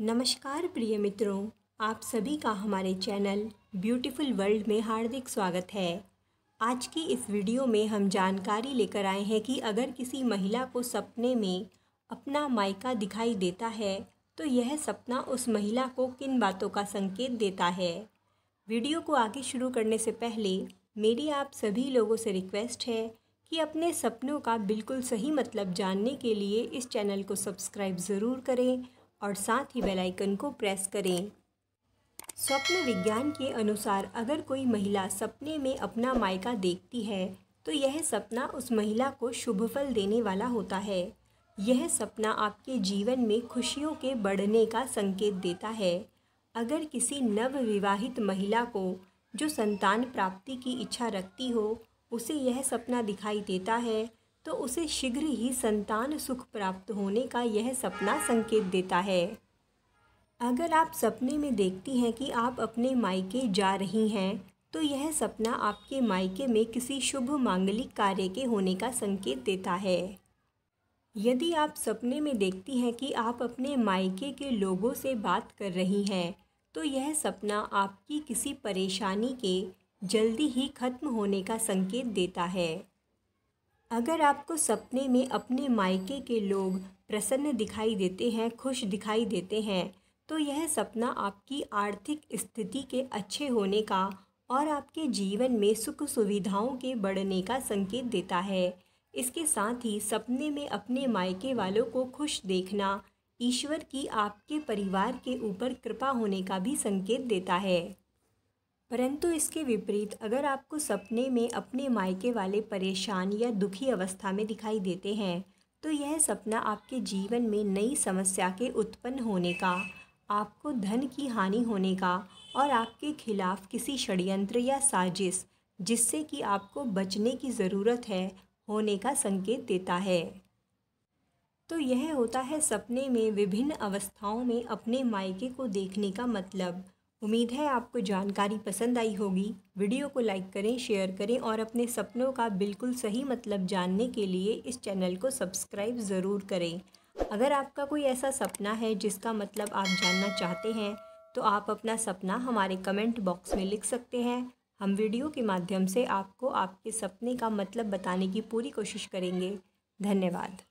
नमस्कार प्रिय मित्रों आप सभी का हमारे चैनल ब्यूटीफुल वर्ल्ड में हार्दिक स्वागत है आज की इस वीडियो में हम जानकारी लेकर आए हैं कि अगर किसी महिला को सपने में अपना मायका दिखाई देता है तो यह सपना उस महिला को किन बातों का संकेत देता है वीडियो को आगे शुरू करने से पहले मेरी आप सभी लोगों से रिक्वेस्ट है कि अपने सपनों का बिल्कुल सही मतलब जानने के लिए इस चैनल को सब्सक्राइब ज़रूर करें और साथ ही बेल आइकन को प्रेस करें स्वप्न विज्ञान के अनुसार अगर कोई महिला सपने में अपना मायका देखती है तो यह सपना उस महिला को शुभ फल देने वाला होता है यह सपना आपके जीवन में खुशियों के बढ़ने का संकेत देता है अगर किसी नवविवाहित महिला को जो संतान प्राप्ति की इच्छा रखती हो उसे यह सपना दिखाई देता है तो उसे शीघ्र ही संतान सुख प्राप्त होने का यह सपना संकेत देता है अगर आप सपने में देखती हैं कि आप अपने मायके जा रही हैं तो यह सपना आपके मायके में किसी शुभ मांगलिक कार्य के होने का संकेत देता है यदि आप सपने में देखती हैं कि आप अपने मायके के लोगों से बात कर रही हैं तो यह सपना आपकी किसी परेशानी के जल्दी ही खत्म होने का संकेत देता है अगर आपको सपने में अपने मायके के लोग प्रसन्न दिखाई देते हैं खुश दिखाई देते हैं तो यह सपना आपकी आर्थिक स्थिति के अच्छे होने का और आपके जीवन में सुख सुविधाओं के बढ़ने का संकेत देता है इसके साथ ही सपने में अपने मायके वालों को खुश देखना ईश्वर की आपके परिवार के ऊपर कृपा होने का भी संकेत देता है परंतु इसके विपरीत अगर आपको सपने में अपने मायके वाले परेशान या दुखी अवस्था में दिखाई देते हैं तो यह सपना आपके जीवन में नई समस्या के उत्पन्न होने का आपको धन की हानि होने का और आपके खिलाफ किसी षड्यंत्र या साजिश जिससे कि आपको बचने की ज़रूरत है होने का संकेत देता है तो यह होता है सपने में विभिन्न अवस्थाओं में अपने मायके को देखने का मतलब उम्मीद है आपको जानकारी पसंद आई होगी वीडियो को लाइक करें शेयर करें और अपने सपनों का बिल्कुल सही मतलब जानने के लिए इस चैनल को सब्सक्राइब ज़रूर करें अगर आपका कोई ऐसा सपना है जिसका मतलब आप जानना चाहते हैं तो आप अपना सपना हमारे कमेंट बॉक्स में लिख सकते हैं हम वीडियो के माध्यम से आपको आपके सपने का मतलब बताने की पूरी कोशिश करेंगे धन्यवाद